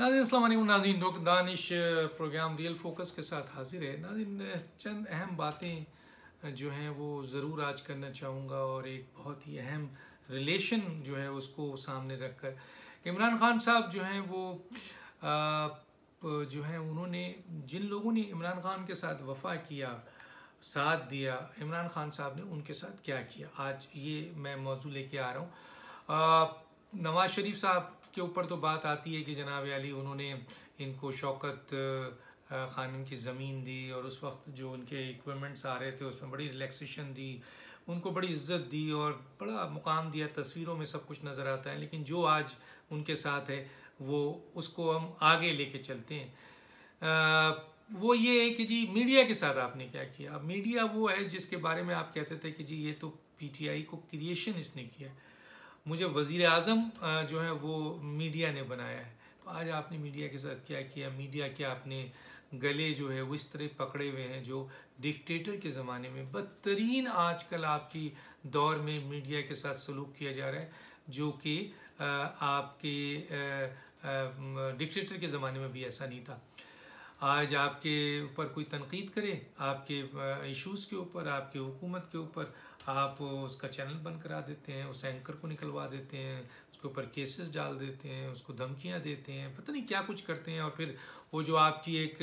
नाजिन नाजिन नुक Danish programme real focus के साथ हाजिर है नाजिन चंद अहम बातें जो हैं वो ज़रूर आज करना चाहूँगा और एक बहुत ही अहम रिलेशन जो है उसको सामने रख कर इमरान खान साहब जो हैं वो आ, जो हैं उन्होंने जिन लोगों ने इमरान खान के साथ वफा किया साथ दिया इमरान खान साहब ने उनके साथ क्या किया आज ये मैं मौजू लेके आ रहा हूँ नवाज़ शरीफ साहब के ऊपर तो बात आती है कि जनाब अली उन्होंने इनको शौकत खान की ज़मीन दी और उस वक्त जो उनके इक्विपमेंट्स आ रहे थे उसमें बड़ी रिलैक्सेशन दी उनको बड़ी इज्जत दी और बड़ा मुकाम दिया तस्वीरों में सब कुछ नज़र आता है लेकिन जो आज उनके साथ है वो उसको हम आगे लेके चलते हैं आ, वो ये है कि जी मीडिया के साथ आपने क्या किया मीडिया वो है जिसके बारे में आप कहते थे कि जी ये तो पीटीआई को क्रिएशन इसने किया है मुझे वज़ी अजम जो है वो मीडिया ने बनाया है तो आज आपने मीडिया के साथ क्या किया मीडिया के आपने गले जो है वो इस तरह पकड़े हुए हैं जो डिक्टेटर के ज़माने में बदतरीन आजकल आपकी दौर में मीडिया के साथ सलूक किया जा रहा है जो कि आपके डिक्टेटर के ज़माने में भी ऐसा नहीं था आज आपके ऊपर कोई तनकीद करे आपके इश्यूज़ के ऊपर आपके हुकूमत के ऊपर आप उसका चैनल बंद करा देते हैं उस एंकर को निकलवा देते हैं उसके ऊपर केसेस डाल देते हैं उसको धमकियां देते हैं पता नहीं क्या कुछ करते हैं और फिर वो जो आपकी एक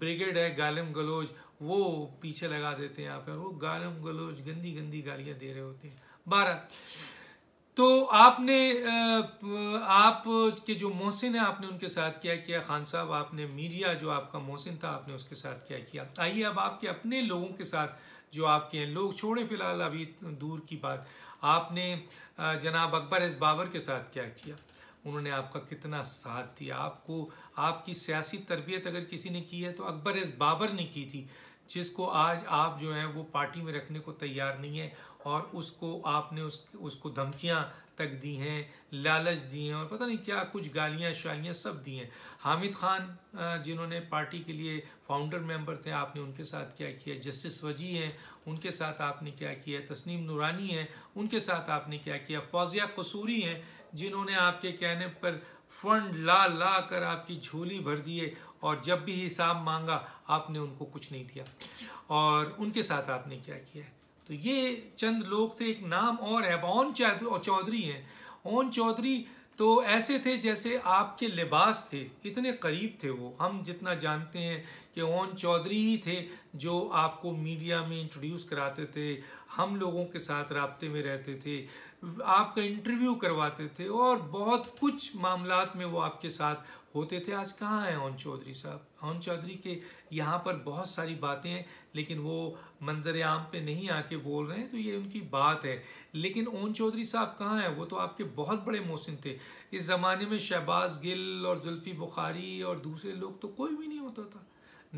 ब्रिगेड है गालम गलोज वो पीछे लगा देते हैं आप वो गालम गलोज गंदी गंदी गालियाँ दे रहे होते हैं बारह तो आपने आप के जो मोहसिन है आपने उनके साथ क्या किया खान साहब आपने मीडिया जो आपका मोहसिन था आपने उसके साथ क्या किया आइए अब आपके अपने लोगों के साथ जो आपके हैं लोग छोड़ें फिलहाल अभी दूर की बात आपने जनाब अकबर एस बाबर के साथ क्या किया उन्होंने आपका कितना साथ दिया आपको आपकी सियासी तरबियत अगर किसी ने की है तो अकबर एस बाबर ने की थी जिसको आज आप जो हैं वो पार्टी में रखने को तैयार नहीं है और उसको आपने उस उसको धमकियां तक दी हैं लालच दिए हैं और पता नहीं क्या कुछ गालियाँ शालियां सब दी हैं हामिद खान जिन्होंने पार्टी के लिए फाउंडर मेंबर थे आपने उनके साथ क्या किया जस्टिस वजी हैं उनके साथ आपने क्या किया तस्नीम नूरानी हैं उनके साथ आपने क्या किया फौजिया कसूरी हैं जिन्होंने आपके कहने पर फंड ला ला कर आपकी झोली भर दिए और जब भी हिसाब मांगा आपने उनको कुछ नहीं दिया और उनके साथ आपने क्या किया है तो ये चंद लोग थे एक नाम और है ओन चौधरी हैं ओन चौधरी तो ऐसे थे जैसे आपके लिबास थे इतने करीब थे वो हम जितना जानते हैं कि ओन चौधरी ही थे जो आपको मीडिया में इंट्रोड्यूस कराते थे हम लोगों के साथ रबते में रहते थे आपका इंटरव्यू करवाते थे और बहुत कुछ मामला में वो आपके साथ होते थे आज कहाँ हैं ओन चौधरी साहब ओन चौधरी के यहाँ पर बहुत सारी बातें हैं लेकिन वो मंजर आम पे नहीं आके बोल रहे हैं तो ये उनकी बात है लेकिन ओन चौधरी साहब कहाँ हैं वो तो आपके बहुत बड़े मोहसिन थे इस ज़माने में शहबाज गिल और जुल्फ़ी बुखारी और दूसरे लोग तो कोई भी नहीं होता था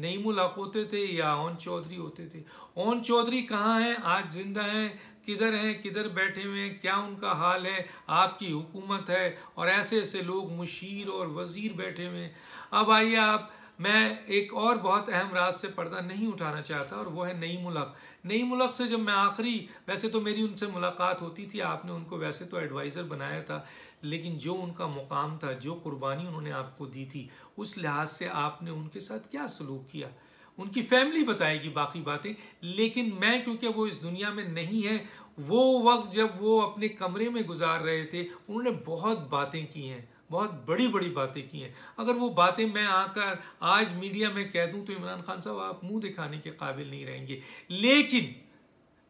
नई मुलाक होते थे या ओन चौधरी होते थे ओन चौधरी कहाँ हैं आज जिंदा हैं किधर हैं किधर बैठे हुए हैं क्या उनका हाल है आपकी हुकूमत है और ऐसे ऐसे लोग मुशीर और वज़ीर बैठे हुए हैं अब आइए आप मैं एक और बहुत अहम राज से पर्दा नहीं उठाना चाहता और वो है नई मुलाक नई मुलाक से जब मैं आखिरी वैसे तो मेरी उनसे मुलाकात होती थी आपने उनको वैसे तो एडवाइज़र बनाया था लेकिन जो उनका मुकाम था जो कुर्बानी उन्होंने आपको दी थी उस लिहाज से आपने उनके साथ क्या सलूक किया उनकी फैमिली बताएगी बाकी बातें लेकिन मैं क्योंकि वो इस दुनिया में नहीं है वो वक्त जब वो अपने कमरे में गुजार रहे थे उन्होंने बहुत बातें की हैं बहुत बड़ी बड़ी बातें की हैं अगर वो बातें मैं आकर आज मीडिया में कह दूं तो इमरान खान साहब आप मुंह दिखाने के काबिल नहीं रहेंगे लेकिन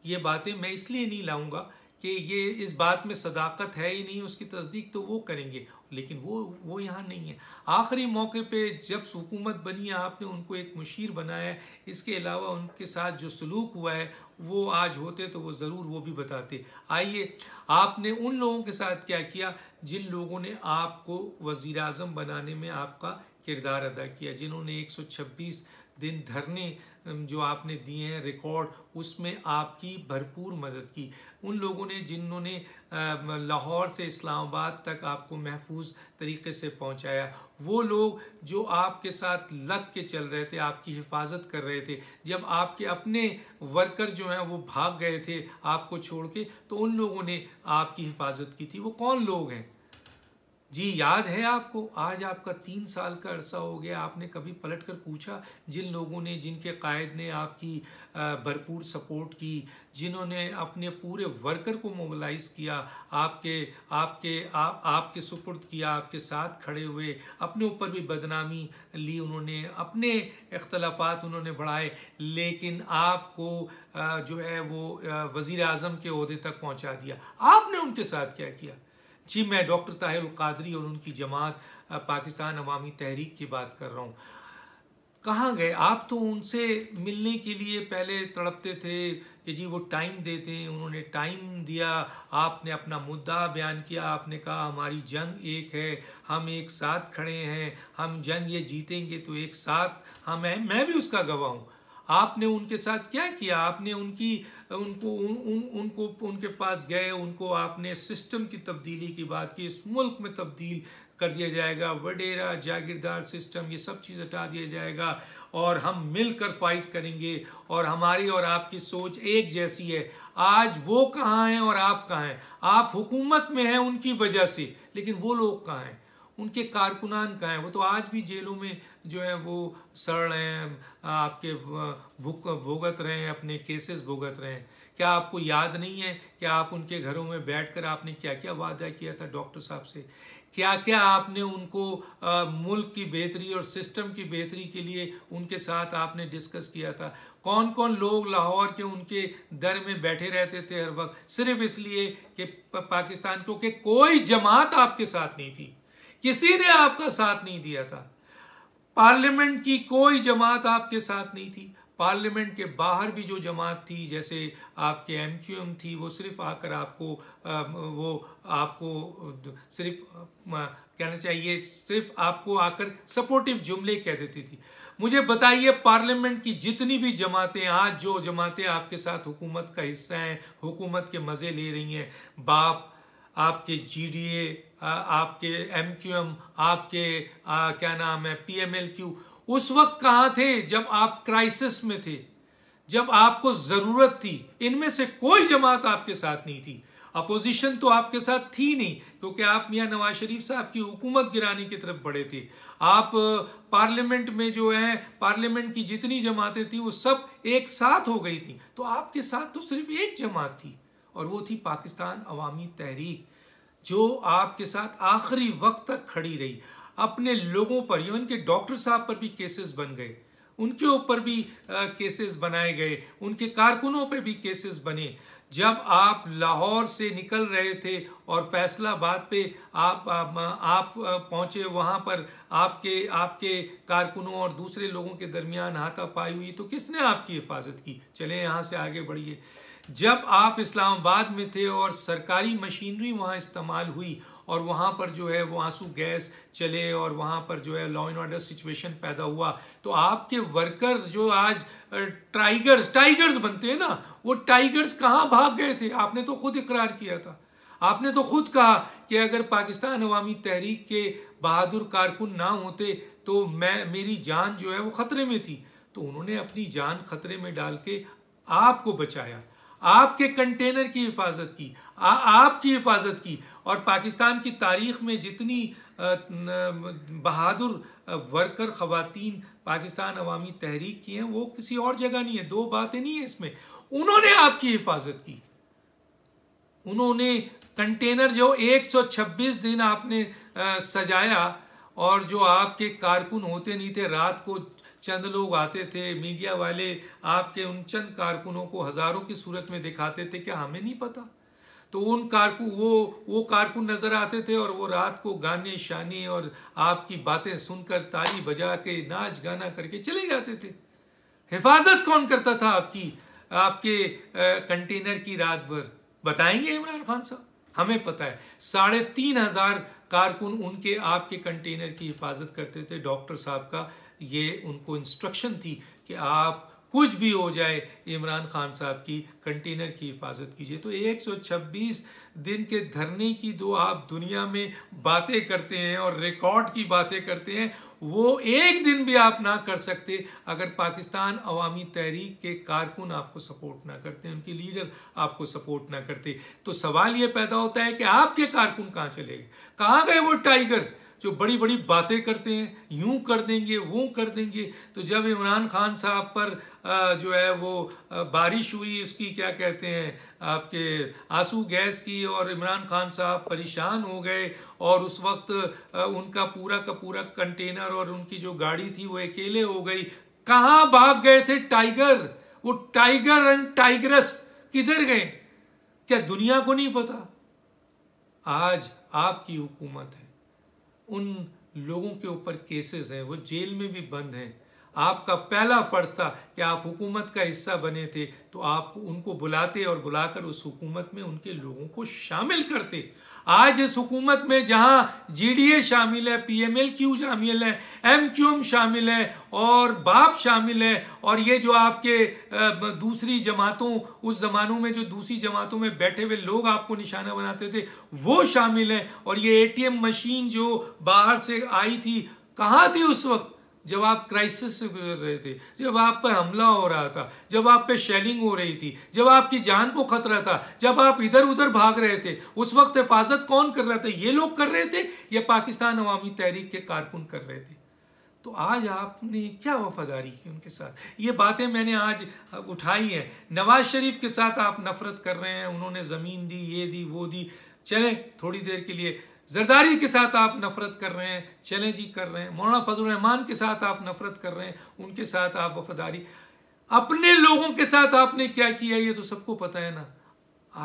ये बातें मैं इसलिए नहीं लाऊंगा कि ये इस बात में सदाकत है ही नहीं उसकी तस्दीक तो वो करेंगे लेकिन वो वो यहाँ नहीं है आखिरी मौके पे जब हुकूमत बनी है आपने उनको एक मुशीर बनाया इसके अलावा उनके साथ जो सलूक हुआ है वो आज होते तो वो ज़रूर वो भी बताते आइए आपने उन लोगों के साथ क्या किया जिन लोगों ने आपको वज़ी बनाने में आपका किरदार अदा किया जिन्होंने एक दिन धरने जो आपने दिए हैं रिकॉर्ड उसमें आपकी भरपूर मदद की उन लोगों ने जिन्होंने लाहौर से इस्लामाबाद तक आपको महफूज तरीके से पहुंचाया वो लोग जो आपके साथ लग के चल रहे थे आपकी हिफाजत कर रहे थे जब आपके अपने वर्कर जो हैं वो भाग गए थे आपको छोड़ के तो उन लोगों ने आपकी हिफाजत की थी वो कौन लोग हैं जी याद है आपको आज आपका तीन साल का अरसा हो गया आपने कभी पलट कर पूछा जिन लोगों ने जिनके कायद ने आपकी भरपूर सपोर्ट की जिन्होंने अपने पूरे वर्कर को मोबलाइज किया आपके आपके आ, आपके सुपुर्द किया आपके साथ खड़े हुए अपने ऊपर भी बदनामी ली उन्होंने अपने अख्तलाफात उन्होंने बढ़ाए लेकिन आपको जो है वो वज़ी अजम के अहदे तक पहुँचा दिया आपने उनके साथ क्या किया जी मैं डॉक्टर ताहिर कादरी और उनकी जमात पाकिस्तान अवामी तहरीक की बात कर रहा हूँ कहाँ गए आप तो उनसे मिलने के लिए पहले तड़पते थे कि जी वो टाइम देते उन्होंने टाइम दिया आपने अपना मुद्दा बयान किया आपने कहा हमारी जंग एक है हम एक साथ खड़े हैं हम जंग ये जीतेंगे तो एक साथ हम हैं मैं भी उसका गवाह हूँ आपने उनके साथ क्या किया आपने उनकी उनको उन, उन उनको उनके पास गए उनको आपने सिस्टम की तब्दीली की बात की इस मुल्क में तब्दील कर दिया जाएगा वडेरा जागीरदार सिस्टम ये सब चीज़ हटा दिया जाएगा और हम मिलकर फाइट करेंगे और हमारी और आपकी सोच एक जैसी है आज वो कहाँ हैं और आप कहाँ हैं आप हुकूमत में हैं उनकी वजह से लेकिन वो लोग कहाँ हैं उनके कारकुनान कहाँ हैं वो तो आज भी जेलों में जो है वो सड़ रहे हैं आपके भुक भुगत रहे हैं अपने केसेस भुगत रहे हैं क्या आपको याद नहीं है कि आप उनके घरों में बैठकर आपने क्या क्या वादा किया था डॉक्टर साहब से क्या क्या आपने उनको आ, मुल्क की बेहतरी और सिस्टम की बेहतरी के लिए उनके साथ आपने डिस्कस किया था कौन कौन लोग लाहौर के उनके दर में बैठे रहते थे हर वक्त सिर्फ इसलिए कि पाकिस्तान क्योंकि कोई जमात आपके साथ नहीं थी किसी ने आपका साथ नहीं दिया था पार्लियामेंट की कोई जमात आपके साथ नहीं थी पार्लियामेंट के बाहर भी जो जमात थी जैसे आपके एम थी वो सिर्फ आकर आपको वो आपको सिर्फ कहना चाहिए सिर्फ आपको आकर सपोर्टिव जुमले कह देती थी मुझे बताइए पार्लियामेंट की जितनी भी जमातें आज जो जमातें आपके साथ हुकूमत का हिस्सा हैं हुकूमत के मज़े ले रही हैं बाप आपके जीडीए आपके एम क्यू एम आपके आ, क्या नाम है पी एम एल क्यू उस वक्त कहाँ थे जब आप क्राइसिस में थे जब आपको ज़रूरत थी इनमें से कोई जमात आपके साथ नहीं थी अपोजिशन तो आपके साथ थी नहीं क्योंकि आप मियाँ नवाज शरीफ साहब की हुकूमत गिराने की तरफ बढ़े थे आप पार्लियामेंट में जो है पार्लियामेंट की जितनी जमातें थी वो सब एक साथ हो गई थी तो आपके साथ तो सिर्फ एक जमात थी और वो थी पाकिस्तान अवामी तहरीक जो आपके साथ आखिरी वक्त तक खड़ी रही अपने लोगों पर इवन के डॉक्टर साहब पर भी केसेस बन गए उनके ऊपर भी केसेस बनाए गए उनके कारकुनों पर भी केसेस बने जब आप लाहौर से निकल रहे थे और फैसलाबाद पे आप आप, आप पहुंचे वहां पर आपके आपके कारकुनों और दूसरे लोगों के दरमियान हाथापाई हुई तो किसने आपकी हिफाजत की चले यहाँ से आगे बढ़िए जब आप इस्लामाबाद में थे और सरकारी मशीनरी वहाँ इस्तेमाल हुई और वहाँ पर जो है वो आंसू गैस चले और वहाँ पर जो है लॉ एंड ऑर्डर सिचुएशन पैदा हुआ तो आपके वर्कर जो आज टाइगर्स टाइगर्स बनते हैं ना वो टाइगर्स कहाँ भाग गए थे आपने तो खुद इकरार किया था आपने तो खुद कहा कि अगर पाकिस्तान अवामी तहरीक के बहादुर कारकुन ना होते तो मैं मेरी जान जो है वो ख़तरे में थी तो उन्होंने अपनी जान खतरे में डाल के आपको बचाया आपके कंटेनर की हिफाजत की आ, आपकी हिफाजत की और पाकिस्तान की तारीख में जितनी बहादुर वर्कर ख़वातीन पाकिस्तान अवामी तहरीक की हैं वो किसी और जगह नहीं है दो बातें नहीं है इसमें उन्होंने आपकी हिफाजत की उन्होंने कंटेनर जो 126 दिन आपने सजाया और जो आपके कारकुन होते नहीं थे रात को चंद लोग आते थे मीडिया वाले आपके उन चंद कारकुनों को हज़ारों की सूरत में दिखाते थे क्या हमें नहीं पता तो उन कारकुन वो वो कारकुन नज़र आते थे और वो रात को गाने शाने और आपकी बातें सुनकर ताली बजा के नाच गाना करके चले जाते थे हिफाजत कौन करता था आपकी आपके कंटेनर की रात भर बताएंगे इमरान खान साहब हमें पता है साढ़े तीन हजार कारकुन उनके आपके कंटेनर की हिफाजत करते थे डॉक्टर साहब का ये उनको इंस्ट्रक्शन थी कि आप कुछ भी हो जाए इमरान खान साहब की कंटेनर की हिफाजत कीजिए तो 126 दिन के धरने की दो आप दुनिया में बातें करते हैं और रिकॉर्ड की बातें करते हैं वो एक दिन भी आप ना कर सकते अगर पाकिस्तान अवामी तहरीक के कारकुन आपको सपोर्ट ना करते उनके लीडर आपको सपोर्ट ना करते तो सवाल ये पैदा होता है कि आपके कारकुन कहाँ चले गए कहाँ गए वो टाइगर जो बड़ी बड़ी बातें करते हैं यूं कर देंगे वो कर देंगे तो जब इमरान खान साहब पर जो है वो बारिश हुई उसकी क्या कहते हैं आपके आंसू गैस की और इमरान खान साहब परेशान हो गए और उस वक्त उनका पूरा का पूरा कंटेनर और उनकी जो गाड़ी थी वो अकेले हो गई कहाँ भाग गए थे टाइगर वो टाइगर एंड टाइग्रस किधर गए क्या दुनिया को नहीं पता आज आपकी हुकूमत है उन लोगों के ऊपर केसेस हैं वो जेल में भी बंद हैं आपका पहला फ़र्ज था कि आप हुकूमत का हिस्सा बने थे तो आप उनको बुलाते और बुलाकर उस हुकूमत में उनके लोगों को शामिल करते आज इस हुकूमत में जहाँ जीडीए शामिल है पीएमएल क्यू शामिल है एमक्यूएम शामिल है और बाप शामिल है और ये जो आपके दूसरी जमातों उस जमानों में जो दूसरी जमातों में बैठे हुए लोग आपको निशाना बनाते थे वो शामिल हैं और ये एटीएम मशीन जो बाहर से आई थी कहाँ थी उस वक्त जब आप क्राइसिस से गुजर रहे थे जब आप पर हमला हो रहा था जब आप पे शेलिंग हो रही थी जब आपकी जान को खतरा था जब आप इधर उधर भाग रहे थे उस वक्त हिफाजत कौन कर रहा था ये लोग कर रहे थे या पाकिस्तान अवामी तहरीक के कारकुन कर रहे थे तो आज आपने क्या वफादारी की उनके साथ ये बातें मैंने आज उठाई हैं नवाज शरीफ के साथ आप नफरत कर रहे हैं उन्होंने ज़मीन दी ये दी वो दी चलें थोड़ी देर के लिए जरदारी के साथ आप नफरत कर रहे हैं जी कर रहे हैं मौलाना फजल रहमान के साथ आप नफरत कर रहे हैं उनके साथ आप वफादारी अपने लोगों के साथ आपने क्या किया ये तो सबको पता है ना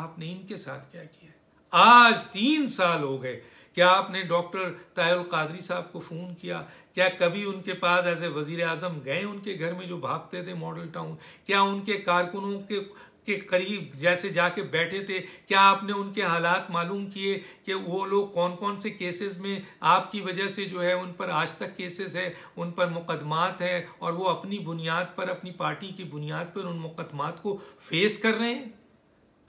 आपने इनके साथ क्या किया आज तीन साल हो गए क्या आपने डॉक्टर तायल कादरी साहब को फ़ोन किया क्या कभी उनके पास एज ए वजीर आजम गए उनके घर में जो भागते थे मॉडल टाउन क्या उनके कारकुनों के के करीब जैसे जाके बैठे थे क्या आपने उनके हालात मालूम किए कि वो लोग कौन कौन से केसेस में आपकी वजह से जो है उन पर आज तक केसेस है उन पर मुकदमात है और वो अपनी बुनियाद पर अपनी पार्टी की बुनियाद पर उन मुकदमात को फेस कर रहे हैं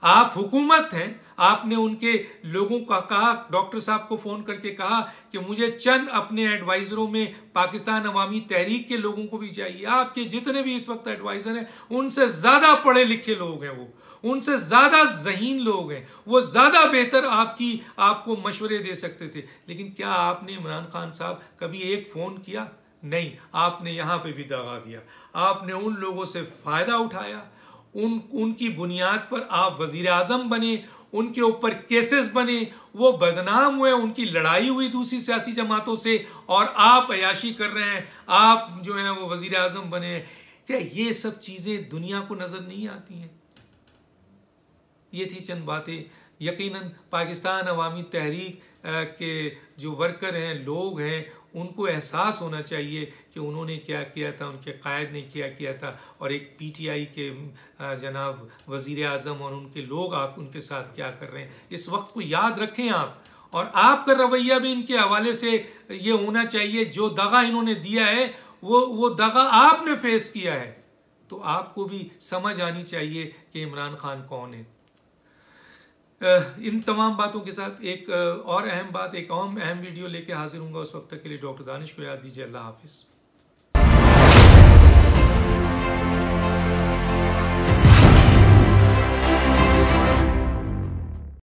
आप हुकूमत हैं आपने उनके लोगों का कहा डॉक्टर साहब को फ़ोन करके कहा कि मुझे चंद अपने एडवाइज़रों में पाकिस्तान अवामी तहरीक के लोगों को भी चाहिए आपके जितने भी इस वक्त एडवाइज़र हैं उनसे ज़्यादा पढ़े लिखे लोग हैं वो उनसे ज़्यादा जहीन लोग हैं वो ज़्यादा बेहतर आपकी आपको मशवरे दे सकते थे लेकिन क्या आपने इमरान खान साहब कभी एक फ़ोन किया नहीं आपने यहाँ पर भी दगा दिया आपने उन लोगों से फ़ायदा उठाया उन उनकी बुनियाद पर आप वजीर अजम बने उनके ऊपर केसेस बने वो बदनाम हुए उनकी लड़ाई हुई दूसरी सियासी जमातों से और आप अयाशी कर रहे हैं आप जो हैं वो वजीर अजम बने क्या ये सब चीज़ें दुनिया को नज़र नहीं आती हैं ये थी चंद बातें यकीनन पाकिस्तान अवामी तहरीक के जो वर्कर हैं लोग हैं उनको एहसास होना चाहिए कि उन्होंने क्या किया था उनके कायद ने क्या किया था और एक पीटीआई के जनाब वज़ी अजम और उनके लोग आप उनके साथ क्या कर रहे हैं इस वक्त को याद रखें आप और आपका रवैया भी इनके हवाले से ये होना चाहिए जो दगा इन्होंने दिया है वो वो दगा आपने फेस किया है तो आपको भी समझ आनी चाहिए कि इमरान खान कौन है इन तमाम बातों के साथ एक और अहम बात एक और अहम वीडियो लेके हाजिर हूँ उस वक्त तक के लिए डॉक्टर दानिश को याद दीजिए अल्लाह हाफिज़